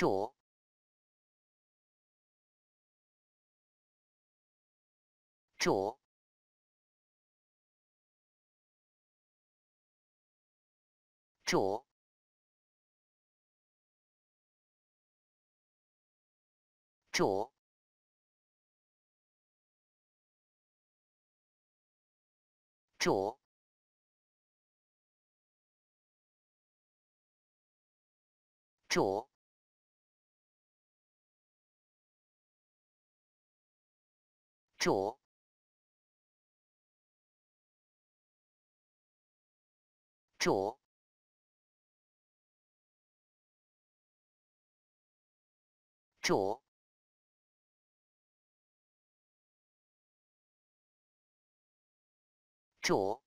主，主，主，主，主，主。主，主，主，主。